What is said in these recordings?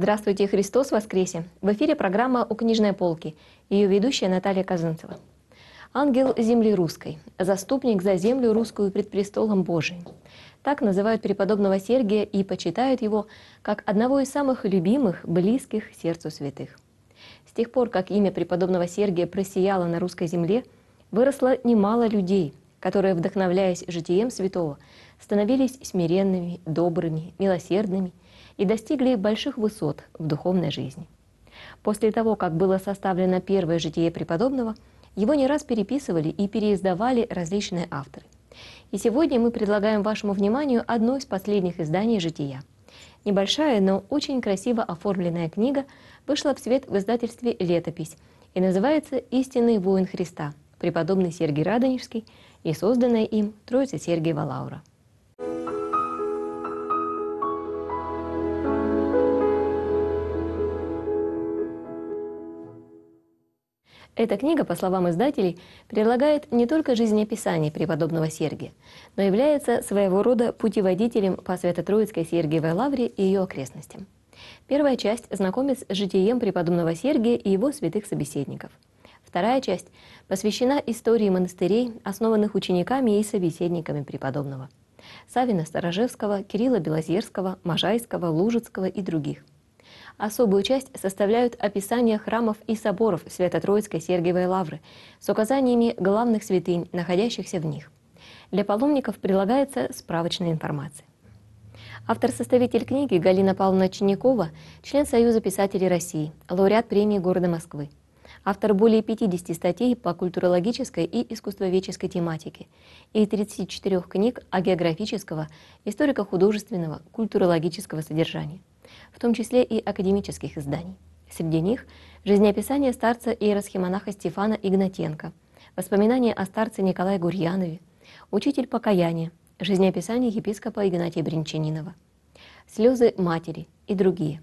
Здравствуйте, Христос воскресе! В эфире программа «У книжной полки». Ее ведущая Наталья Казанцева. Ангел земли русской, заступник за землю русскую пред престолом Божиим. Так называют преподобного Сергия и почитают его как одного из самых любимых, близких сердцу святых. С тех пор, как имя преподобного Сергия просияло на русской земле, выросло немало людей, которые, вдохновляясь житием святого, становились смиренными, добрыми, милосердными и достигли больших высот в духовной жизни. После того, как было составлено первое житие преподобного, его не раз переписывали и переиздавали различные авторы. И сегодня мы предлагаем вашему вниманию одно из последних изданий «Жития». Небольшая, но очень красиво оформленная книга вышла в свет в издательстве «Летопись» и называется «Истинный воин Христа», преподобный Сергий Радонежский и созданная им Троица Сергиева Лаура. Эта книга, по словам издателей, предлагает не только жизнеописание преподобного Сергия, но является своего рода путеводителем по Свято-Троицкой Сергиевой лавре и ее окрестностям. Первая часть знакомит с житием преподобного Сергия и его святых собеседников. Вторая часть посвящена истории монастырей, основанных учениками и собеседниками преподобного. Савина Сторожевского, Кирилла Белозерского, Можайского, Лужицкого и других – Особую часть составляют описания храмов и соборов Свято-Троицкой Сергиевой Лавры с указаниями главных святынь, находящихся в них. Для паломников прилагается справочная информация. Автор-составитель книги Галина Павловна Чинякова, член Союза писателей России, лауреат премии города Москвы. Автор более 50 статей по культурологической и искусствоведческой тематике и 34 книг о географического, историко-художественного, культурологического содержания в том числе и академических изданий. Среди них жизнеописание старца иеросхимонаха Стефана Игнатенко, воспоминания о старце Николае Гурьянове, учитель покаяния, жизнеописание епископа Игнатия Бринчанинова, слезы матери и другие.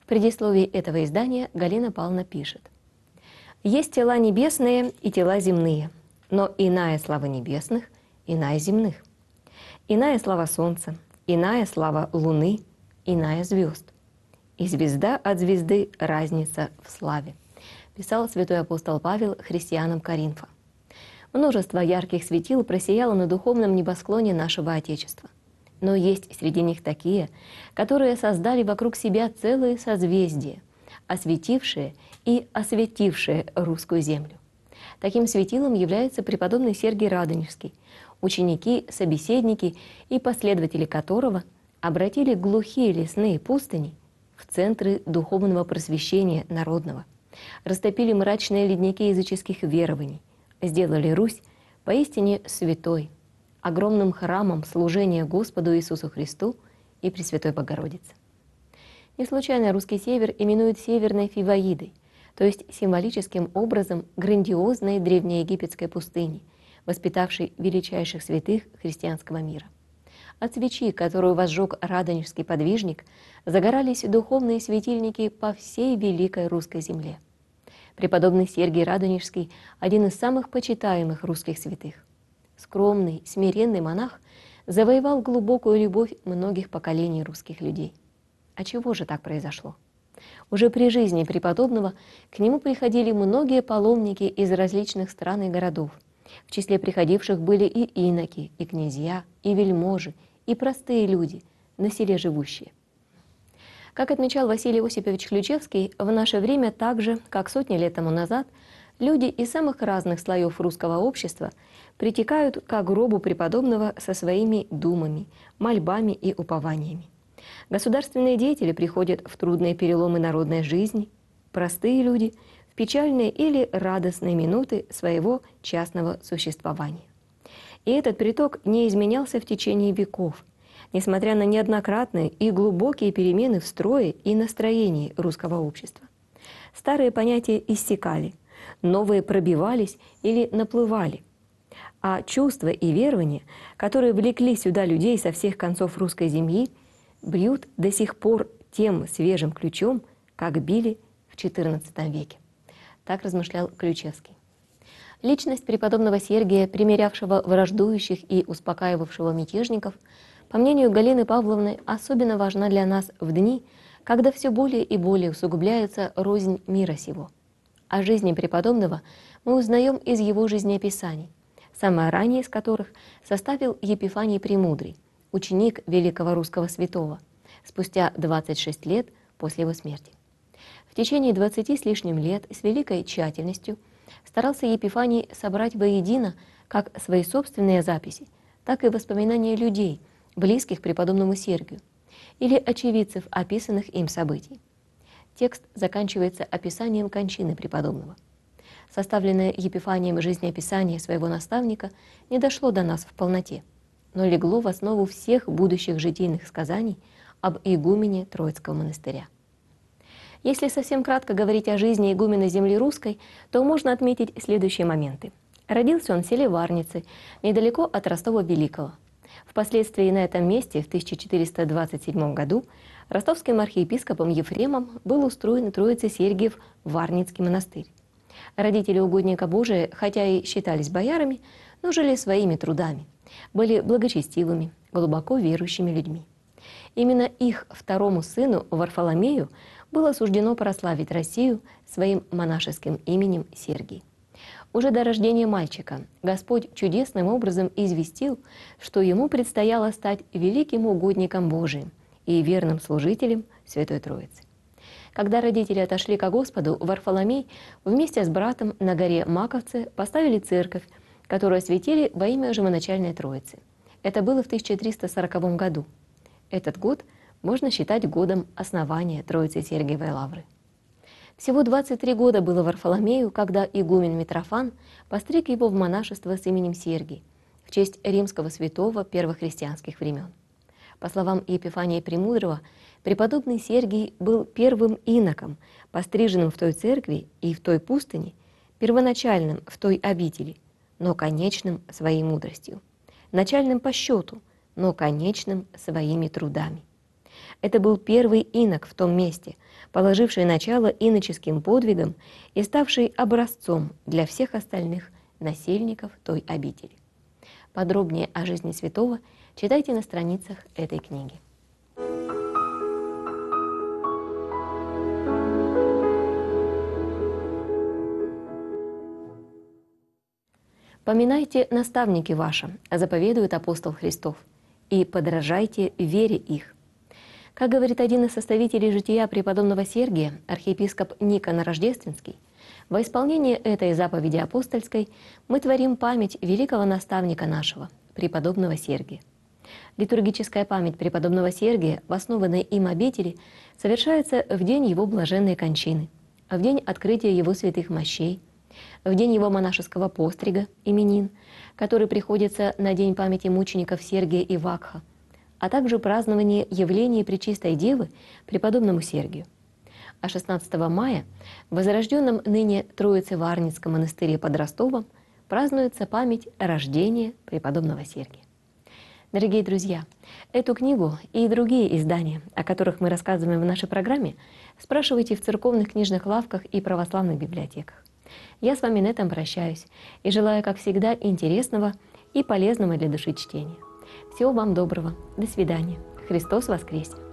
В предисловии этого издания Галина Павловна пишет. «Есть тела небесные и тела земные, но иная слава небесных, иная земных. Иная слава солнца, иная слава луны, иная звезд. И звезда от звезды – разница в славе, писал святой апостол Павел христианам Коринфа. Множество ярких светил просияло на духовном небосклоне нашего Отечества. Но есть среди них такие, которые создали вокруг себя целые созвездия, осветившие и осветившие русскую землю. Таким светилом является преподобный Сергий Радонежский, ученики, собеседники и последователи которого – обратили глухие лесные пустыни в центры духовного просвещения народного, растопили мрачные ледники языческих верований, сделали Русь поистине святой, огромным храмом служения Господу Иисусу Христу и Пресвятой Богородице. Не случайно русский север именуют Северной Фиваидой, то есть символическим образом грандиозной древнеегипетской пустыни, воспитавшей величайших святых христианского мира. От свечи, которую возжег радонежский подвижник, загорались духовные светильники по всей великой русской земле. Преподобный Сергий Радонежский – один из самых почитаемых русских святых. Скромный, смиренный монах завоевал глубокую любовь многих поколений русских людей. А чего же так произошло? Уже при жизни преподобного к нему приходили многие паломники из различных стран и городов. В числе приходивших были и иноки, и князья, и вельможи, и простые люди, на селе живущие. Как отмечал Василий Осипович Ключевский, в наше время так же, как сотни лет тому назад, люди из самых разных слоев русского общества притекают к гробу преподобного со своими думами, мольбами и упованиями. Государственные деятели приходят в трудные переломы народной жизни, простые люди – в печальные или радостные минуты своего частного существования и этот приток не изменялся в течение веков, несмотря на неоднократные и глубокие перемены в строе и настроении русского общества. Старые понятия иссякали, новые пробивались или наплывали, а чувства и верования, которые влекли сюда людей со всех концов русской земли, бьют до сих пор тем свежим ключом, как били в XIV веке. Так размышлял Ключевский. Личность преподобного Сергия, примирявшего враждующих и успокаивавшего мятежников, по мнению Галины Павловны, особенно важна для нас в дни, когда все более и более усугубляется рознь мира сего. О жизни преподобного мы узнаем из его жизнеописаний, самое раннее из которых составил Епифаний Премудрый, ученик великого русского святого, спустя 26 лет после его смерти. В течение 20 с лишним лет с великой тщательностью – старался Епифаний собрать воедино как свои собственные записи, так и воспоминания людей, близких преподобному Сергию, или очевидцев описанных им событий. Текст заканчивается описанием кончины преподобного. Составленное Епифанием жизнеописание своего наставника не дошло до нас в полноте, но легло в основу всех будущих житийных сказаний об игумене Троицкого монастыря. Если совсем кратко говорить о жизни игумена земли русской, то можно отметить следующие моменты. Родился он в селе Варницы, недалеко от Ростова Великого. Впоследствии на этом месте в 1427 году ростовским архиепископом Ефремом был устроен Троице Сергиев Варницкий монастырь. Родители угодника Божия, хотя и считались боярами, но жили своими трудами, были благочестивыми, глубоко верующими людьми. Именно их второму сыну Варфоломею было суждено прославить Россию своим монашеским именем Сергий. Уже до рождения мальчика Господь чудесным образом известил, что ему предстояло стать великим угодником Божиим и верным служителем Святой Троицы. Когда родители отошли ко Господу, Варфоломей вместе с братом на горе Маковцы поставили церковь, которую осветили во имя живоначальной Троицы. Это было в 1340 году. Этот год – можно считать годом основания Троицы Сергиевой Лавры. Всего 23 года было Варфоломею, когда игумен Митрофан постриг его в монашество с именем Сергий в честь римского святого первохристианских времен. По словам Епифания Премудрого, преподобный Сергий был первым иноком, постриженным в той церкви и в той пустыне, первоначальным в той обители, но конечным своей мудростью, начальным по счету, но конечным своими трудами. Это был первый инок в том месте, положивший начало иноческим подвигам и ставший образцом для всех остальных насельников той обители. Подробнее о жизни святого читайте на страницах этой книги. «Поминайте наставники ваши», – заповедует апостол Христов, – «и подражайте вере их, как говорит один из составителей жития преподобного Сергия, архиепископ Никон Рождественский, во исполнении этой заповеди апостольской мы творим память великого наставника нашего, преподобного Сергия. Литургическая память преподобного Сергия основанная им обители совершается в день его блаженной кончины, в день открытия его святых мощей, в день его монашеского пострига, именин, который приходится на день памяти мучеников Сергия и Вакха – а также празднование явления Пречистой Девы преподобному Сергию. А 16 мая в возрожденном ныне Троице-Варницком монастыре под Ростовом празднуется память рождения преподобного Сергия. Дорогие друзья, эту книгу и другие издания, о которых мы рассказываем в нашей программе, спрашивайте в церковных книжных лавках и православных библиотеках. Я с вами на этом прощаюсь и желаю, как всегда, интересного и полезного для души чтения. Всего вам доброго. До свидания. Христос воскресе!